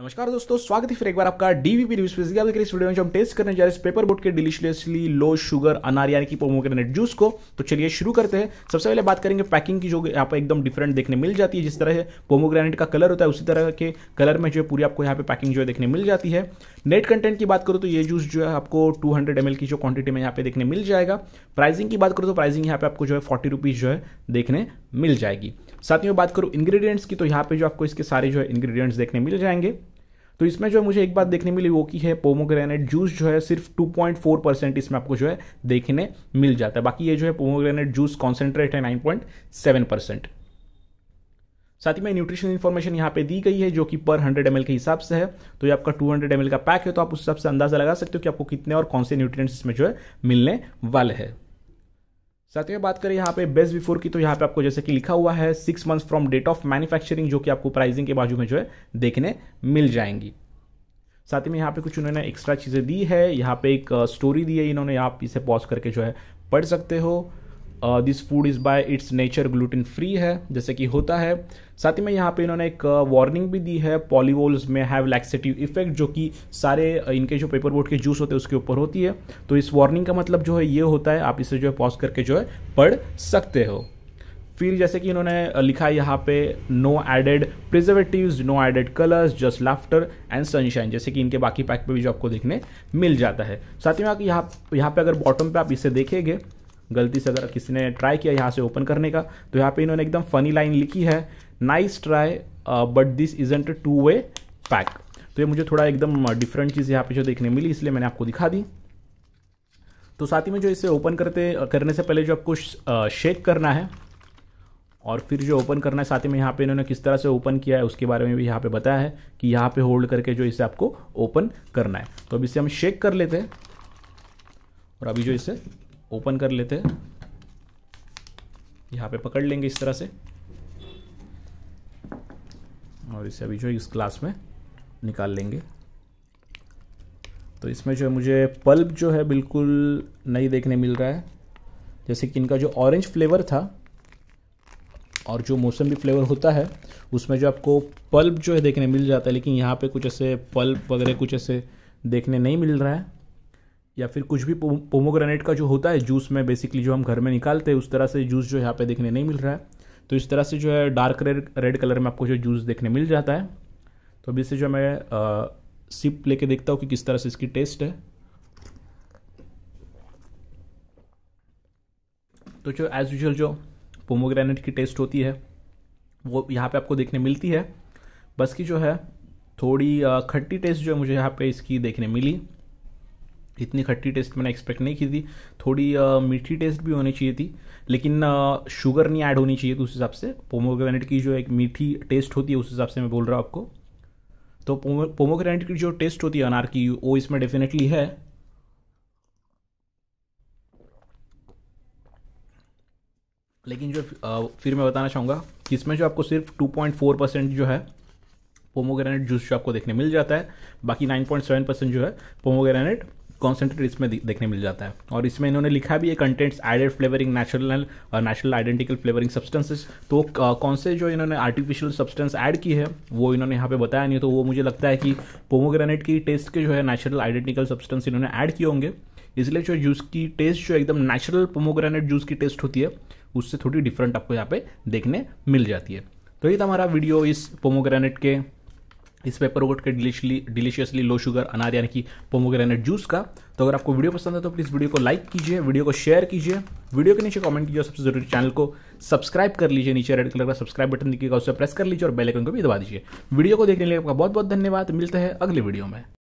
नमस्कार दोस्तों स्वागत है फिर एक बार आपका डीवीपी न्यूज फिजिकल देखिए इस वीडियो में जो हम टेस्ट करने जा रहे हैं पेपर बोट के डिलीशियसली लो शुगर अनार यानी कि पोमोग्रेनेट जूस को तो चलिए शुरू करते हैं सबसे पहले बात करेंगे पैकिंग की जो यहाँ पर एकदम डिफरेंट देखने मिल जाती है जिस तरह से पोमोग्रेनेट का कलर होता है उसी तरह के कलर में जो है पूरी आपको यहाँ पे पैकिंग जो है देखने मिल जाती है नेट कंटेंट की बात करो तो ये जूस जो है आपको टू हंड्रेड की जो क्वांटिटी में यहाँ पे देखने मिल जाएगा प्राइसिंग की बात करो तो प्राइसिंग यहाँ पे आपको जो है फोर्टी रुपीज़ जो है देखने मिल जाएगी साथियों बात करूँ इंग्रेडिएंट्स की तो यहाँ पे जो आपको इसके सारे जो है इंग्रेडिएंट्स देखने मिल जाएंगे तो इसमें जो मुझे एक बात देखने मिली वो की है पोमोग्रेनेट जूस जो है सिर्फ 2.4 परसेंट इसमें आपको जो है देखने मिल जाता है बाकी ये जो है पोमोग्रेनेट जूस कॉन्सेंट्रेट है 9.7 परसेंट साथ ही में न्यूट्रिशन इन्फॉर्मेशन यहाँ पे दी गई है जो कि पर हंड्रेड एम के हिसाब से है तो ये आपका टू हंड्रेड का पैक है तो आप उस हिसाब से अंदाजा लगा सकते हो कि आपको कितने और कौन से न्यूट्रिएंट्स इसमें जो है मिलने वाले हैं साथ में बात करें यहाँ पे बेस्ट बिफोर की तो यहाँ पे आपको जैसे कि लिखा हुआ है six months from date of manufacturing जो कि आपको प्राइसिंग के बाजू में जो है देखने मिल जाएंगी साथ ही में यहाँ पे कुछ उन्होंने एक्स्ट्रा चीज़ें दी है यहाँ पे एक स्टोरी uh, दी है इन्होंने आप इसे पॉज करके जो है पढ़ सकते हो this food is by its nature gluten free है जैसे कि होता है साथ ही में यहाँ पे इन्होंने एक वार्निंग uh, भी दी है पॉलीवोल्स में हैव लैक्सेटिव इफेक्ट जो कि सारे uh, इनके जो पेपर बोर्ड के जूस होते हैं उसके ऊपर होती है तो इस वार्निंग का मतलब जो है ये होता है आप इसे जो है पॉज करके जो है पढ़ सकते हो फिर जैसे कि इन्होंने uh, लिखा है यहाँ पे no added preservative no added colours just laughter and sunshine जैसे कि इनके बाकी पैक पे भी जो आपको देखने मिल जाता है साथ ही में यहाँ यहाँ पे अगर बॉटम पे आप इसे देखेंगे गलती से अगर किसी ने ट्राई किया यहाँ से ओपन करने का तो यहाँ पे इन्होंने एकदम फनी लाइन लिखी है nice try but this ain't to way pack तो ये मुझे थोड़ा एकदम डिफरेंट uh, चीज़ यहाँ पे जो देखने मिली इसलिए मैंने आपको दिखा दी तो साथ ही में जो इसे ओपन करते uh, करने से पहले जो आपको शेक uh, करना है और फिर जो ओपन करना है साथ ही में यहाँ पे इन्होंने किस तरह से ओपन किया है उसके बारे में भी यहाँ पे बताया है कि यहाँ पे होल्ड करके जो इसे आपको ओपन करना है तो अब इसे हम शेक कर लेते हैं और अभी जो इसे ओपन कर लेते हैं यहाँ पे पकड़ लेंगे इस तरह से और इसे अभी जो इस क्लास में निकाल लेंगे तो इसमें जो है मुझे पल्प जो है बिल्कुल नहीं देखने मिल रहा है जैसे कि इनका जो ऑरेंज फ्लेवर था और जो मौसम भी फ्लेवर होता है उसमें जो आपको पल्प जो है देखने मिल जाता है लेकिन यहाँ पे कुछ ऐसे पल्प वगैरह कुछ ऐसे देखने नहीं मिल रहा है या फिर कुछ भी पोमोग्रेनेट का जो होता है जूस में बेसिकली जो हम घर में निकालते हैं उस तरह से जूस जो यहाँ पे देखने नहीं मिल रहा है तो इस तरह से जो है डार्क रेड रेड कलर में आपको जो जूस देखने मिल जाता है तो अभी से जो मैं आ, सिप लेके देखता हूँ कि किस तरह से इसकी टेस्ट है तो जो एज़ यूजल जो पोमोग्रेनेट की टेस्ट होती है वो यहाँ पे आपको देखने मिलती है बस की जो है थोड़ी खट्टी टेस्ट जो है मुझे यहाँ पे इसकी देखने मिली इतनी खट्टी टेस्ट मैंने एक्सपेक्ट नहीं की थी थोड़ी आ, मीठी टेस्ट भी होनी चाहिए थी लेकिन आ, शुगर नहीं ऐड होनी चाहिए थी उस हिसाब से पोमोग्रेनेट की जो एक मीठी टेस्ट होती है उस हिसाब से मैं बोल रहा हूँ आपको तो पोमोग्रेनेट की जो टेस्ट होती है अनार की वो इसमें डेफिनेटली है लेकिन जो आ, फिर मैं बताना चाहूँगा कि इसमें जो आपको सिर्फ 2.4 परसेंट जो है पोमोग्रेनेट जूस जो आपको देखने मिल जाता है बाकी 9.7 परसेंट जो है पोमोग्रेनेट कॉन्सेंट्रेट इसमें देखने मिल जाता है और इसमें इन्होंने लिखा भी है contents added flavouring natural natural identical flavouring substances तो uh, कौन से जो इन्होंने आर्टिफिशियल सब्सटेंस ऐड की है वो इन्होंने यहाँ पे बताया नहीं तो वो मुझे लगता है कि पोमोग्रेनेट की टेस्ट के जो है नेचुरल आइडेंटिकल सब्सटेंस इन्होंने ऐड किए होंगे इसलिए जो जूस की टेस्ट जो एकदम नेचुरल पोमोग्रेनेट जूस की टेस्ट होती है उससे थोड़ी डिफरेंट आपको यहाँ पे देखने मिल जाती है तो ये था हमारा वीडियो इस पोमोग्रेनेट के इस पेपर वोट के डिलिशली डिलीशियसली लो शुगर अनार यानी कि पोमोग्रेनेट जूस का तो अगर आपको वीडियो पसंद है तो प्लीज़ वीडियो को लाइक कीजिए वीडियो को शेयर कीजिए वीडियो के नीचे कमेंट कीजिए और सबसे जरूरी चैनल को सब्सक्राइब कर लीजिए नीचे रेड कलर का सब्सक्राइब बटन दिखेगा उसे प्रेस कर लीजिए और बेलकन को भी दबा दीजिए वीडियो को देखने के लिए आपका बहुत बहुत धन्यवाद मिलते हैं अगले वीडियो में